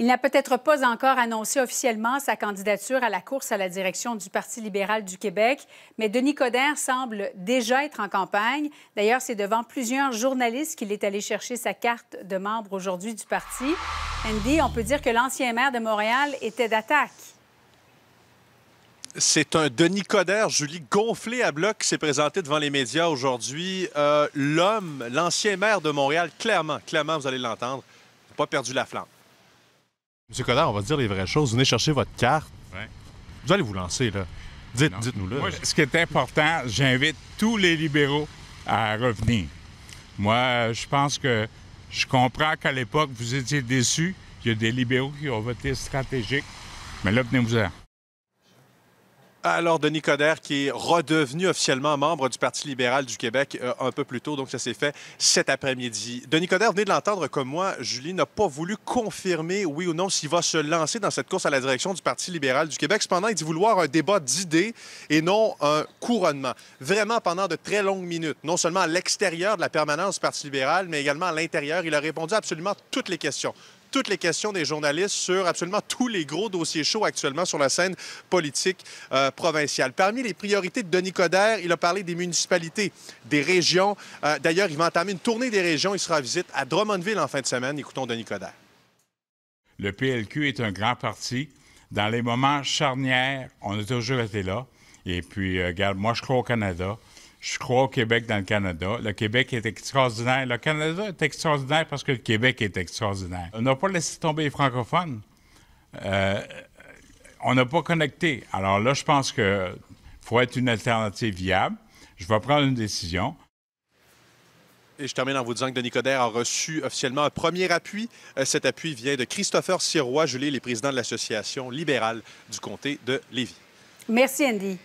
Il n'a peut-être pas encore annoncé officiellement sa candidature à la course à la direction du Parti libéral du Québec, mais Denis Coderre semble déjà être en campagne. D'ailleurs, c'est devant plusieurs journalistes qu'il est allé chercher sa carte de membre aujourd'hui du parti. Andy, on peut dire que l'ancien maire de Montréal était d'attaque. C'est un Denis Coderre, Julie, gonflé à bloc qui s'est présenté devant les médias aujourd'hui. Euh, l'homme, l'ancien maire de Montréal, clairement, clairement, vous allez l'entendre, n'a pas perdu la flamme. Monsieur Codard, on va dire les vraies choses. venez chercher votre carte. Vous allez vous lancer, là. Dites, nous le Moi, ce qui est important, j'invite tous les libéraux à revenir. Moi, je pense que je comprends qu'à l'époque, vous étiez déçus. Il y a des libéraux qui ont voté stratégique. Mais là, venez-vous-en. Alors, Denis Coderre, qui est redevenu officiellement membre du Parti libéral du Québec euh, un peu plus tôt, donc ça s'est fait cet après-midi. Denis Coderre, venez de l'entendre comme moi, Julie n'a pas voulu confirmer, oui ou non, s'il va se lancer dans cette course à la direction du Parti libéral du Québec. Cependant, il dit vouloir un débat d'idées et non un couronnement. Vraiment, pendant de très longues minutes, non seulement à l'extérieur de la permanence du Parti libéral, mais également à l'intérieur, il a répondu à absolument toutes les questions toutes les questions des journalistes sur absolument tous les gros dossiers chauds actuellement sur la scène politique euh, provinciale. Parmi les priorités de Denis Coderre, il a parlé des municipalités, des régions. Euh, d'ailleurs, il va entamer une tournée des régions. Il sera à visite à Drummondville en fin de semaine. Écoutons Denis Coderre. Le PLQ est un grand parti. Dans les moments charnières, on a toujours été là. Et puis, euh, regarde, moi, je crois au Canada je crois au Québec dans le Canada. Le Québec est extraordinaire. Le Canada est extraordinaire parce que le Québec est extraordinaire. On n'a pas laissé tomber les francophones. Euh, on n'a pas connecté. Alors là, je pense qu'il faut être une alternative viable. Je vais prendre une décision. Et je termine en vous disant que Denis Coderre a reçu officiellement un premier appui. Euh, cet appui vient de Christopher Sirois, Julie, les président de l'Association libérale du comté de Lévis. Merci, Andy.